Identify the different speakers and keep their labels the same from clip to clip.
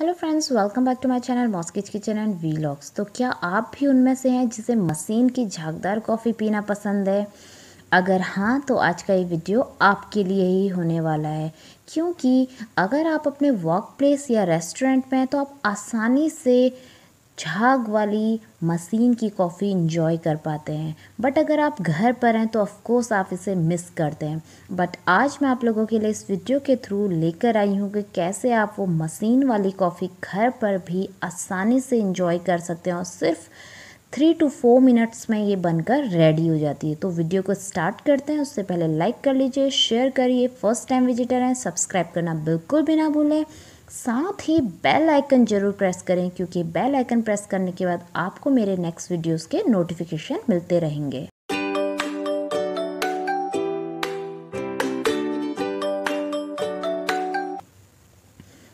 Speaker 1: hello friends welcome back to my channel मॉस्किच kitchen and we तो क्या आप भी उनमें से हैं जिसे मशीन की झागदार कॉफ़ी पीना पसंद है अगर हाँ तो आज का ये वीडियो आपके लिए ही होने वाला है क्योंकि अगर आप अपने वर्क प्लेस या रेस्टोरेंट में हैं तो आप आसानी से झाग वाली मशीन की कॉफ़ी इंजॉय कर पाते हैं बट अगर आप घर पर हैं तो ऑफ़कोर्स आप इसे मिस करते हैं बट आज मैं आप लोगों के लिए इस वीडियो के थ्रू लेकर आई हूँ कि कैसे आप वो मशीन वाली कॉफ़ी घर पर भी आसानी से इंजॉय कर सकते हैं और सिर्फ थ्री टू फोर मिनट्स में ये बनकर रेडी हो जाती है तो वीडियो को स्टार्ट करते हैं उससे पहले लाइक कर लीजिए शेयर करिए फर्स्ट टाइम विजिटर हैं सब्सक्राइब करना बिल्कुल भी ना भूलें साथ ही बेल आइकन ज़रूर प्रेस करें क्योंकि बेल आइकन प्रेस करने के बाद आपको मेरे नेक्स्ट वीडियोस के नोटिफिकेशन मिलते रहेंगे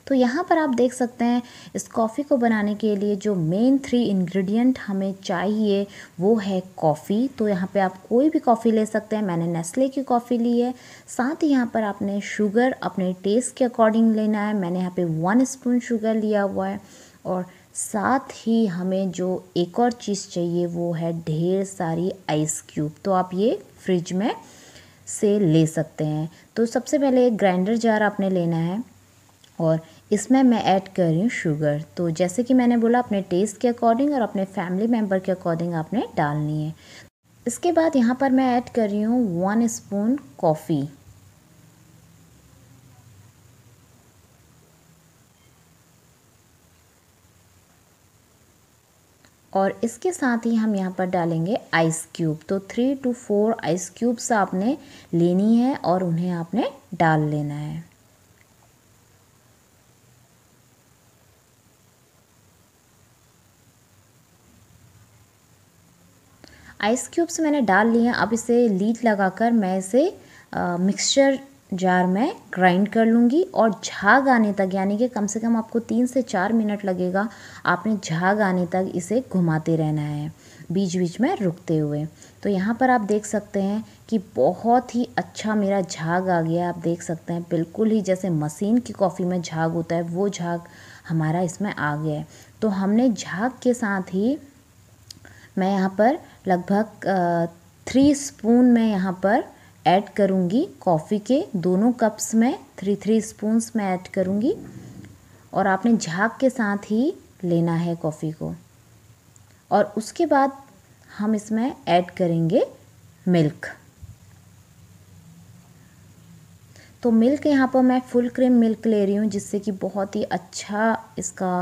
Speaker 1: तो यहाँ पर आप देख सकते हैं इस कॉफ़ी को बनाने के लिए जो मेन थ्री इंग्रेडिएंट हमें चाहिए वो है कॉफ़ी तो यहाँ पे आप कोई भी कॉफ़ी ले सकते हैं मैंने नेस्ले की कॉफ़ी ली है साथ ही यहाँ पर आपने शुगर अपने टेस्ट के अकॉर्डिंग लेना है मैंने यहाँ पर वन स्पून शुगर लिया हुआ है और साथ ही हमें जो एक और चीज़ चाहिए वो है ढेर सारी आइस क्यूब तो आप ये फ्रिज में से ले सकते हैं तो सबसे पहले एक ग्राइंडर जार आपने लेना है और इसमें मैं ऐड कर रही हूँ शुगर तो जैसे कि मैंने बोला अपने टेस्ट के अकॉर्डिंग और अपने फैमिली मेम्बर के अकॉर्डिंग आपने डालनी है इसके बाद यहाँ पर मैं ऐड कर रही हूँ वन स्पून कॉफ़ी और इसके साथ ही हम यहाँ पर डालेंगे आइस क्यूब तो three to four ice cubes आपने लेनी है और उन्हें आपने डाल लेना है आइस क्यूब्स मैंने डाल लिए अब इसे लीड लगाकर मैं इसे मिक्सचर जार में ग्राइंड कर लूँगी और झाग आने तक यानी कि कम से कम आपको तीन से चार मिनट लगेगा आपने झाग आने तक इसे घुमाते रहना है बीच बीच में रुकते हुए तो यहाँ पर आप देख सकते हैं कि बहुत ही अच्छा मेरा झाग आ गया आप देख सकते हैं बिल्कुल ही जैसे मशीन की कॉफ़ी में झाग होता है वो झाग हमारा इसमें आ गया है तो हमने झाग के साथ ही मैं यहाँ पर लगभग थ्री स्पून मैं यहाँ पर ऐड करूँगी कॉफ़ी के दोनों कप्स में थ्री थ्री स्पून में ऐड करूँगी और आपने झाग के साथ ही लेना है कॉफ़ी को और उसके बाद हम इसमें ऐड करेंगे मिल्क तो मिल्क यहाँ पर मैं फुल क्रीम मिल्क ले रही हूँ जिससे कि बहुत ही अच्छा इसका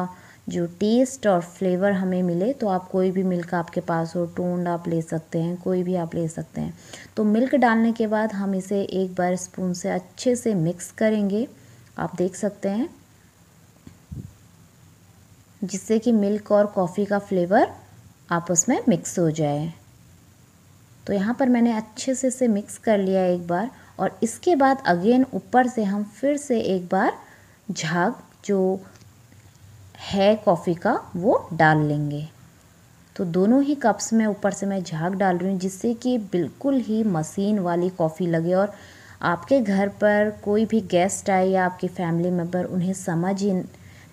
Speaker 1: जो टेस्ट और फ्लेवर हमें मिले तो आप कोई भी मिल्क आपके पास हो टोंड आप ले सकते हैं कोई भी आप ले सकते हैं तो मिल्क डालने के बाद हम इसे एक बार स्पून से अच्छे से मिक्स करेंगे आप देख सकते हैं जिससे कि मिल्क और कॉफ़ी का फ्लेवर आपस में मिक्स हो जाए तो यहाँ पर मैंने अच्छे से इसे मिक्स कर लिया एक बार और इसके बाद अगेन ऊपर से हम फिर से एक बार झाग जो है कॉफ़ी का वो डाल लेंगे तो दोनों ही कप्स में ऊपर से मैं झाग डाल रही हूँ जिससे कि बिल्कुल ही मशीन वाली कॉफ़ी लगे और आपके घर पर कोई भी गेस्ट आए या आपके फैमिली मेम्बर उन्हें समझ ही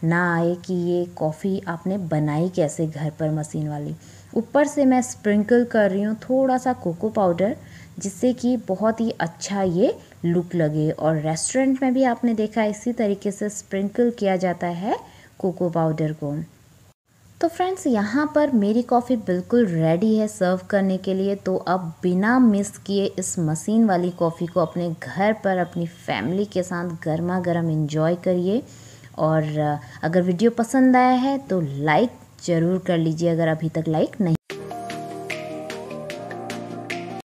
Speaker 1: ना आए कि ये कॉफ़ी आपने बनाई कैसे घर पर मशीन वाली ऊपर से मैं स्प्रिंकल कर रही हूँ थोड़ा सा कोको पाउडर जिससे कि बहुत ही अच्छा ये लुक लगे और रेस्टोरेंट में भी आपने देखा इसी तरीके से स्प्रिंकल किया जाता है कोको पाउडर को तो फ्रेंड्स यहाँ पर मेरी कॉफ़ी बिल्कुल रेडी है सर्व करने के लिए तो अब बिना मिस किए इस मशीन वाली कॉफ़ी को अपने घर पर अपनी फैमिली के साथ गर्मा गर्म इन्जॉय करिए और अगर वीडियो पसंद आया है तो लाइक ज़रूर कर लीजिए अगर अभी तक लाइक नहीं